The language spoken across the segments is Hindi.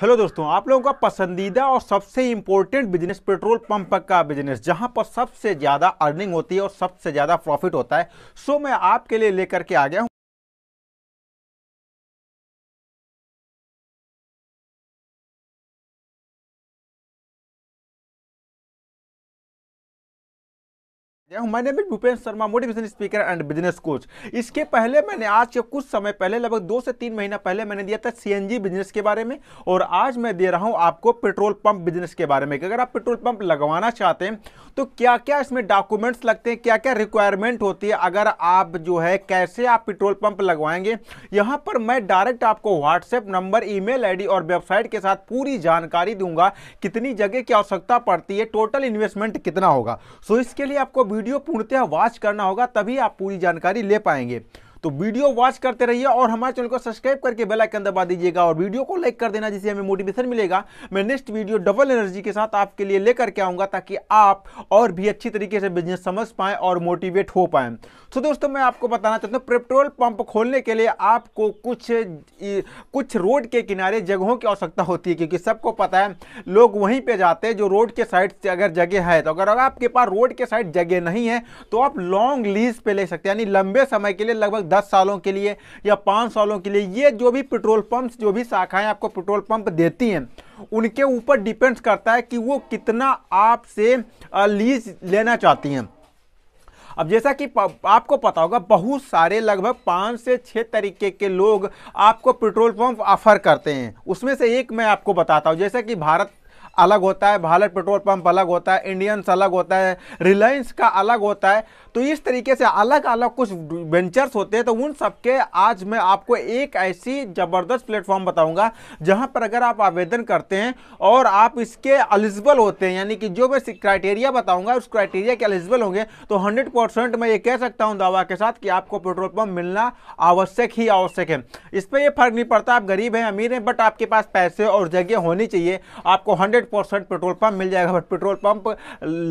हेलो दोस्तों आप लोगों का पसंदीदा और सबसे इम्पोर्टेंट बिजनेस पेट्रोल पंप का बिजनेस जहां पर सबसे ज़्यादा अर्निंग होती है और सबसे ज़्यादा प्रॉफिट होता है सो मैं आपके लिए लेकर के आ गया हूं जय हूँ my name Bhupendra Sharma motivation speaker and business coach इसके पहले मैंने आज के कुछ समय पहले लगभग दो से तीन महीना पहले मैंने दिया था सीएनजी बिजनेस के बारे में और आज मैं दे रहा हूँ आपको पेट्रोल पंप बिजनेस के बारे में कि अगर आप पेट्रोल पंप लगवाना चाहते हैं तो क्या क्या इसमें डॉक्यूमेंट्स लगते हैं क्या क्या रिक्वायरमेंट होती है अगर आप जो है कैसे आप पेट्रोल पंप लगवाएंगे यहाँ पर मैं डायरेक्ट आपको व्हाट्सएप नंबर ई मेल और वेबसाइट के साथ पूरी जानकारी दूंगा कितनी जगह की आवश्यकता पड़ती है टोटल इन्वेस्टमेंट कितना होगा सो इसके लिए आपको वीडियो पूर्णतः वॉच करना होगा तभी आप पूरी जानकारी ले पाएंगे तो वीडियो वॉच करते रहिए और हमारे चैनल को सब्सक्राइब करके बेल आइकन दबा दीजिएगा और वीडियो को लाइक कर देना जिससे हमें मोटिवेशन मिलेगा मैं नेक्स्ट वीडियो डबल एनर्जी के साथ आपके लिए लेकर के आऊंगा ताकि आप और भी अच्छी तरीके से बिजनेस समझ पाए और मोटिवेट हो पाए तो दोस्तों मैं आपको बताना चाहता हूँ पेट्रोल पंप खोलने के लिए आपको कुछ कुछ रोड के किनारे जगहों की आवश्यकता होती है क्योंकि सबको पता है लोग वहीं पे जाते हैं जो रोड के साइड से अगर जगह है तो अगर आपके पास रोड के साइड जगह नहीं है तो आप लॉन्ग लीज पे ले सकते हैं यानी लंबे समय के लिए लगभग दस सालों के लिए या पाँच सालों के लिए ये जो भी पेट्रोल पंप जो भी शाखाएं आपको पेट्रोल पंप देती हैं उनके ऊपर डिपेंड्स करता है कि वो कितना आपसे लीज लेना चाहती हैं अब जैसा कि आपको पता होगा बहुत सारे लगभग पाँच से छः तरीके के लोग आपको पेट्रोल पंप ऑफर करते हैं उसमें से एक मैं आपको बताता हूँ जैसा कि भारत अलग होता है भारत पेट्रोल पंप अलग होता है इंडियंस अलग होता है रिलायंस का अलग होता है तो इस तरीके से अलग अलग कुछ वेंचर्स होते हैं तो उन सबके आज मैं आपको एक ऐसी ज़बरदस्त प्लेटफॉर्म बताऊंगा जहां पर अगर आप आवेदन करते हैं और आप इसके एलिजिबल होते हैं यानी कि जो मैं क्राइटेरिया बताऊंगा उस क्राइटेरिया के एलिजिबल होंगे तो हंड्रेड परसेंट मैं ये कह सकता हूं दावा के साथ कि आपको पेट्रोल पंप मिलना आवश्यक ही आवश्यक है इस पर यह फर्क नहीं पड़ता आप गरीब हैं अमीर हैं बट आपके पास पैसे और जगह होनी चाहिए आपको hundred hundred percent petrol pump मिल जाएगा बट पेट्रोल पंप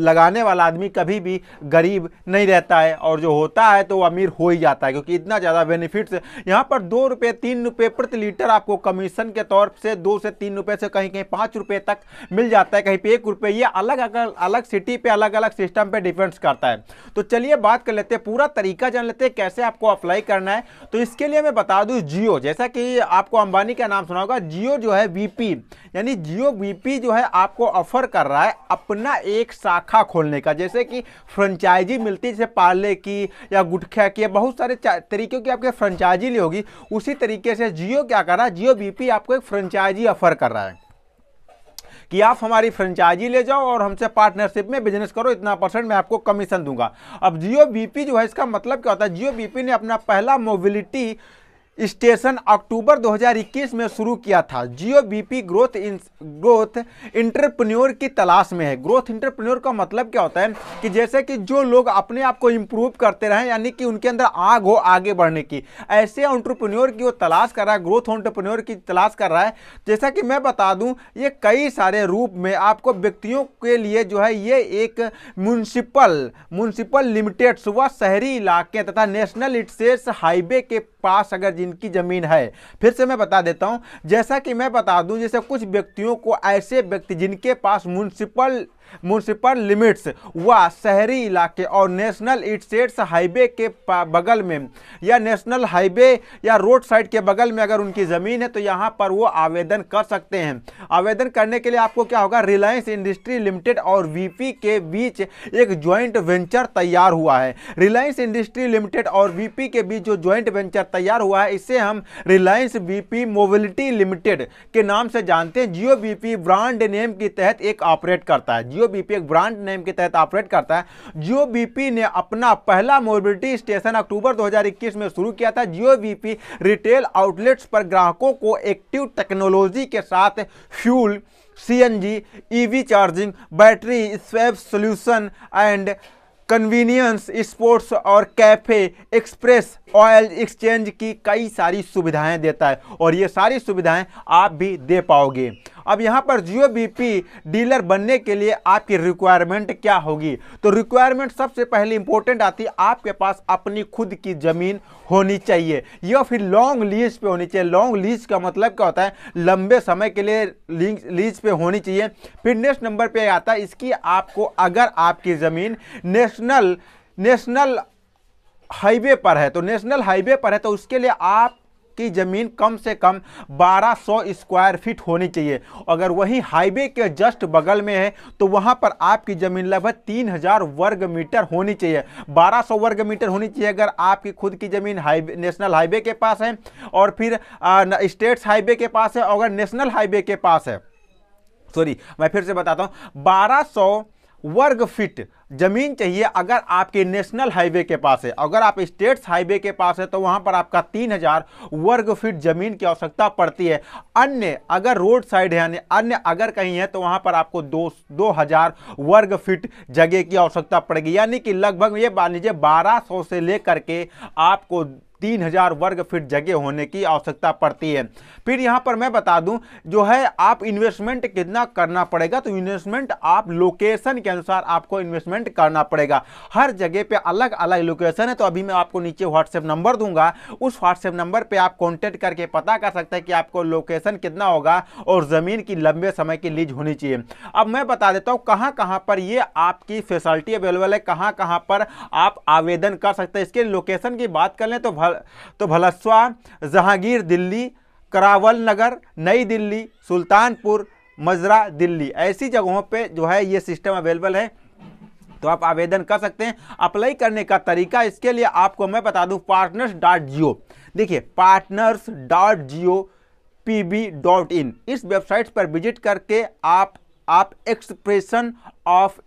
लगाने वाला आदमी कभी भी गरीब नहीं रहता है और जो होता है तो वो अमीर हो ही जाता है क्योंकि इतना ज़्यादा बेनिफिट्स यहाँ पर दो रुपये तीन रुपये प्रति लीटर आपको कमीशन के तौर से दो से तीन रुपये से कहीं कहीं पाँच रुपये तक मिल जाता है कहीं पे एक रुपये ये अलग अलग अलग सिटी पे अलग अलग सिस्टम पे डिपेंड्स करता है तो चलिए बात कर लेते हैं पूरा तरीका जान लेते हैं कैसे आपको अप्लाई करना है तो इसके लिए मैं बता दूँ जियो जैसा कि आपको अंबानी का नाम सुना होगा जियो जो है वीपी यानी जियो वीपी जो है आपको ऑफर कर रहा है अपना एक शाखा खोलने का जैसे कि फ्रेंचाइजी मिलती है जैसे पार्ले की या गुटख्या की या बहुत सारे तरीक़ों की आपके फ्रेंचाइजी ली होगी उसी तरीके से जियो क्या कर रहा है जियो बी आपको एक फ्रेंचाइजी ऑफर कर रहा है कि आप हमारी फ्रेंचाइजी ले जाओ और हमसे पार्टनरशिप में बिजनेस करो इतना परसेंट मैं आपको कमीशन दूंगा अब जियो बीपी जो है इसका मतलब क्या होता है जियो बीपी ने अपना पहला मोबिलिटी स्टेशन अक्टूबर 2021 में शुरू किया था Jio BP growth in growth entrepreneur की तलाश में है ग्रोथ इंटरप्रन्योर का मतलब क्या होता है कि जैसे कि जो लोग अपने आप को इम्प्रूव करते रहे यानी कि उनके अंदर आग हो आगे बढ़ने की ऐसे ऑन्टरप्रन्योर की वो तलाश कर रहा है ग्रोथ ऑन्टरप्रन्योर की तलाश कर रहा है जैसा कि मैं बता दूँ ये कई सारे रूप में आपको व्यक्तियों के लिए जो है ये एक म्यूनसिपल म्यूनसिपल लिमिटेड सुबह शहरी इलाके तथा नेशनल इट्सेस हाईवे के पास अगर जिन जिनकी ज़मीन है फिर से मैं बता देता हूँ जैसा कि मैं बता दूँ जैसे कुछ व्यक्तियों को ऐसे व्यक्ति जिनके पास म्यूनसिपल म्यूनसिपल लिमिट्स व शहरी इलाके और नेशनल इट्स हाईवे के बगल में या नेशनल हाईवे या रोड साइड के बगल में अगर उनकी ज़मीन है तो यहाँ पर वो आवेदन कर सकते हैं आवेदन करने के लिए आपको क्या होगा रिलायंस इंडस्ट्री लिमिटेड और वी के बीच एक ज्वाइंट वेंचर तैयार हुआ है रिलायंस इंडस्ट्री लिमिटेड और वी के बीच जो ज्वाइंट वेंचर तैयार हुआ है इसे हम रिलायंस वीपी मोबिलिटी लिमिटेड के नाम से जानते हैं जियो वीपी ब्रांड नेम के तहत एक ऑपरेट करता है जियो बीपी एक ब्रांड नेम के तहत ऑपरेट करता है जियो बीपी ने अपना पहला मोबिलिटी स्टेशन अक्टूबर 2021 में शुरू किया था जियो बीपी रिटेल आउटलेट्स पर ग्राहकों को एक्टिव टेक्नोलॉजी के साथ फ्यूल सी EV charging battery swap solution and convenience sports और कैफ़े एक्सप्रेस ऑयल एक्सचेंज की कई सारी सुविधाएं देता है और ये सारी सुविधाएं आप भी दे पाओगे अब यहाँ पर जियो बीपी डीलर बनने के लिए आपकी रिक्वायरमेंट क्या होगी तो रिक्वायरमेंट सबसे पहले इंपॉर्टेंट आती है आपके पास अपनी खुद की ज़मीन होनी चाहिए या फिर लॉन्ग लीज पे होनी चाहिए लॉन्ग लीज का मतलब क्या होता है लंबे समय के लिए लीज पे होनी चाहिए फिर नेक्स्ट नंबर पे आता है इसकी आपको अगर आपकी ज़मीन नेशनल नेशनल हाईवे पर है तो नेशनल हाईवे पर है तो उसके लिए आप की ज़मीन कम से कम 1200 स्क्वायर फीट होनी चाहिए अगर वही हाईवे के जस्ट बगल में है तो वहां पर आपकी ज़मीन लगभग 3000 वर्ग मीटर होनी चाहिए 1200 वर्ग मीटर होनी चाहिए अगर आपकी खुद की ज़मीन हाईवे नेशनल हाईवे के पास है और फिर स्टेट्स हाईवे के पास है अगर नेशनल हाईवे के पास है सॉरी मैं फिर से बताता हूँ बारह वर्ग फिट ज़मीन चाहिए अगर आपके नेशनल हाईवे के पास है अगर आप स्टेट्स हाईवे के पास है तो वहाँ पर आपका तीन हज़ार वर्ग फीट ज़मीन की आवश्यकता पड़ती है अन्य अगर रोड साइड है यानी अन्य अगर कहीं है तो वहाँ पर आपको दो दो हज़ार वर्ग फीट जगह की आवश्यकता पड़ेगी यानी कि लगभग ये मान लीजिए बारह सौ से लेकर के आपको तीन हजार वर्ग फीट जगह होने की आवश्यकता पड़ती है फिर यहाँ पर मैं बता दूं जो है आप इन्वेस्टमेंट कितना करना पड़ेगा तो इन्वेस्टमेंट आप लोकेशन के अनुसार आपको इन्वेस्टमेंट करना पड़ेगा हर जगह पे अलग अलग लोकेशन है तो अभी मैं आपको नीचे व्हाट्सएप नंबर दूंगा उस व्हाट्सएप नंबर पर आप कॉन्टेक्ट करके पता कर सकते हैं कि आपको लोकेशन कितना होगा और ज़मीन की लंबे समय की लीज होनी चाहिए अब मैं बता देता हूँ कहाँ कहाँ पर ये आपकी फैसिलिटी अवेलेबल है कहाँ कहाँ पर आप आवेदन कर सकते हैं इसके लोकेशन की बात कर लें तो भल तो भलस्वा जहांगीर दिल्ली करावल नगर नई दिल्ली सुल्तानपुर मजरा दिल्ली ऐसी जगहों पे जो है ये सिस्टम अवेलेबल है तो आप आवेदन कर सकते हैं अप्लाई करने का तरीका इसके लिए आपको मैं बता दूं पार्टनर्स डॉट जियो देखिए partners dot Jio P B dot in इस वेबसाइट पर विजिट करके आप आप एक्सप्रेशन ऑफ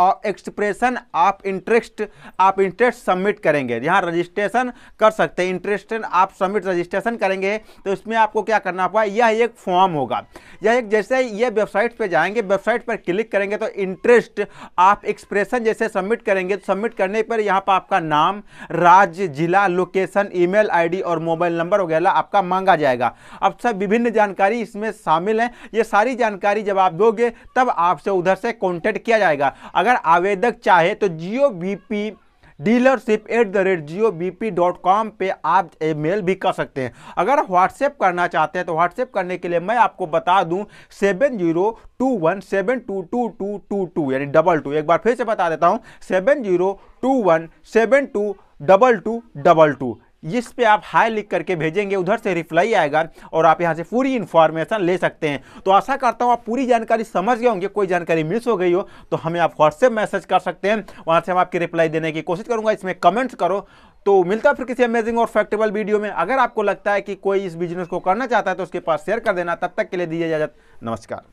और एक्सप्रेशन आप इंटरेस्ट आप इंटरेस्ट सबमिट करेंगे यहाँ रजिस्ट्रेशन कर सकते हैं इंटरेस्ट आप सबमिट रजिस्ट्रेशन करेंगे तो इसमें आपको क्या करना होगा यह एक फॉर्म होगा यह एक जैसे ये वेबसाइट पर जाएंगे वेबसाइट पर क्लिक करेंगे तो इंटरेस्ट आप एक्सप्रेशन जैसे सबमिट करेंगे तो सबमिट करने पर यहाँ पर आपका नाम राज्य जिला लोकेशन ई मेल और मोबाइल नंबर वगैरह आपका मांगा जाएगा अब सब विभिन्न जानकारी इसमें शामिल है ये सारी जानकारी जब आप दोगे तब आपसे उधर से कॉन्टेक्ट किया जाएगा अगर अगर आवेदक चाहे तो Jio B P dealership at the rate Jio B P dot com पर आप मेल भी कर सकते हैं अगर व्हाट्सएप करना चाहते हैं तो व्हाट्सएप करने के लिए मैं आपको बता दूं seven zero two one seven two two two two two यानी डबल टू एक बार फिर से बता देता हूं seven zero two one seven two double two double two जिस पे आप हाई लिख करके भेजेंगे उधर से रिप्लाई आएगा और आप यहाँ से पूरी इन्फॉर्मेशन ले सकते हैं तो आशा करता हूँ आप पूरी जानकारी समझ गए होंगे कोई जानकारी मिस हो गई हो तो हमें आप व्हाट्सएप मैसेज कर सकते हैं वहाँ से हम आपकी रिप्लाई देने की कोशिश करूँगा इसमें कमेंट्स करो तो मिलता फिर किसी अमेजिंग और फैक्टेबल वीडियो में अगर आपको लगता है कि कोई इस बिजनेस को करना चाहता है तो उसके पास शेयर कर देना तब तक के लिए दीजिए इजाज़त नमस्कार